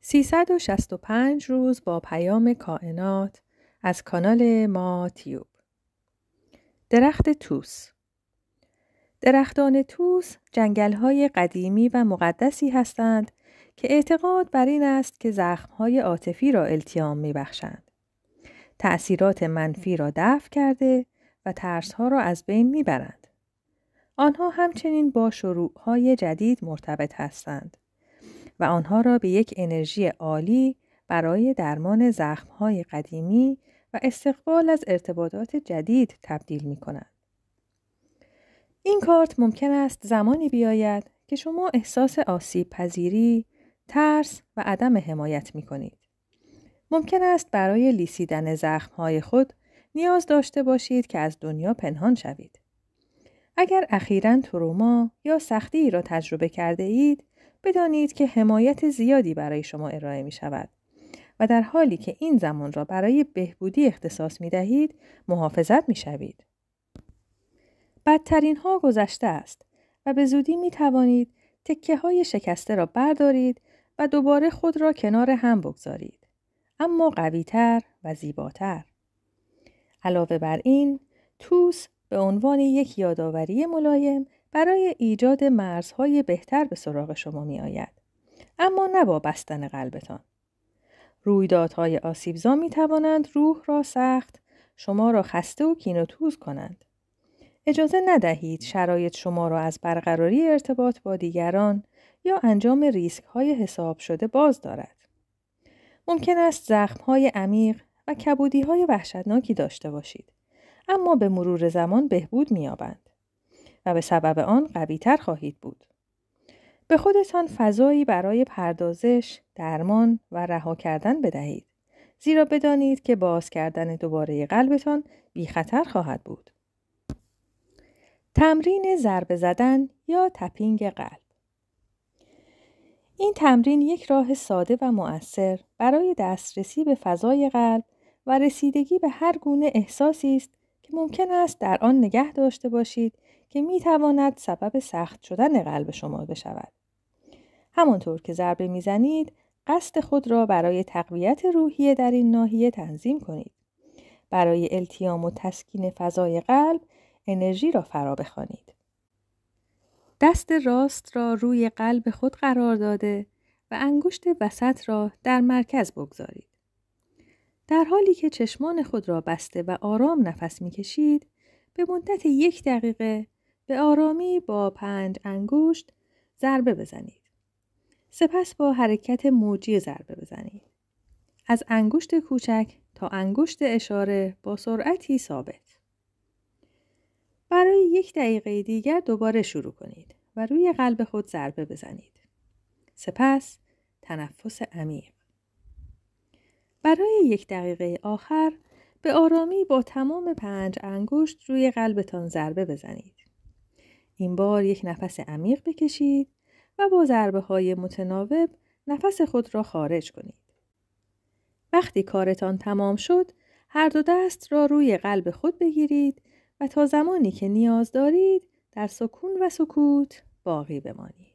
365 روز با پیام کائنات از کانال ما تیوب درخت توس درختان توس های قدیمی و مقدسی هستند که اعتقاد بر این است که های عاطفی را التیام بخشند. تأثیرات منفی را دفع کرده و ها را از بین برند. آنها همچنین با های جدید مرتبط هستند. و آنها را به یک انرژی عالی برای درمان زخمهای قدیمی و استقبال از ارتباطات جدید تبدیل می کنند. این کارت ممکن است زمانی بیاید که شما احساس آسیب پذیری، ترس و عدم حمایت می کنید. ممکن است برای لیسیدن زخمهای خود نیاز داشته باشید که از دنیا پنهان شوید. اگر اخیرا تروما یا سختی را تجربه کرده اید، بدانید که حمایت زیادی برای شما ارائه می شود و در حالی که این زمان را برای بهبودی اختصاص می دهید محافظت می شوید. بدترین ها گذشته است و به زودی می توانید تکه های شکسته را بردارید و دوباره خود را کنار هم بگذارید. اما قویتر و زیباتر. علاوه بر این، توس به عنوان یک یادآوری ملایم برای ایجاد مرزهای بهتر به سراغ شما می آید. اما نه با بستن قلبتان. رویدادهای آسیبزا می توانند روح را سخت، شما را خسته و توز کنند. اجازه ندهید شرایط شما را از برقراری ارتباط با دیگران یا انجام ریسک های حساب شده باز دارد. ممکن است زخم های عمیق و کبودی های وحشتناکی داشته باشید. اما به مرور زمان بهبود میابند. و به سبب آن تر خواهید بود. به خودتان فضایی برای پردازش، درمان و رها کردن بدهید. زیرا بدانید که باز کردن دوباره قلبتان بی خطر خواهد بود. تمرین ضربه زدن یا تپینگ قلب این تمرین یک راه ساده و مؤثر برای دسترسی به فضای قلب و رسیدگی به هر گونه احساسی است که ممکن است در آن نگه داشته باشید که می تواند سبب سخت شدن قلب شما بشود. همانطور که ضربه میزنید قصد خود را برای تقویت روحیه در این ناحیه تنظیم کنید. برای التیام و تسکین فضای قلب انرژی را فرا بخوانید. دست راست را روی قلب خود قرار داده و انگشت وسط را در مرکز بگذارید. در حالی که چشمان خود را بسته و آرام نفس میکشید به مدت یک دقیقه به آرامی با پنج انگشت ضربه بزنید. سپس با حرکت موجی ضربه بزنید. از انگشت کوچک تا انگشت اشاره با سرعتی ثابت. برای یک دقیقه دیگر دوباره شروع کنید و روی قلب خود ضربه بزنید. سپس تنفس عمیق. برای یک دقیقه آخر به آرامی با تمام پنج انگشت روی قلبتان ضربه بزنید. این بار یک نفس عمیق بکشید و با ضربه های متناوب نفس خود را خارج کنید. وقتی کارتان تمام شد، هر دو دست را روی قلب خود بگیرید و تا زمانی که نیاز دارید در سکون و سکوت باقی بمانید.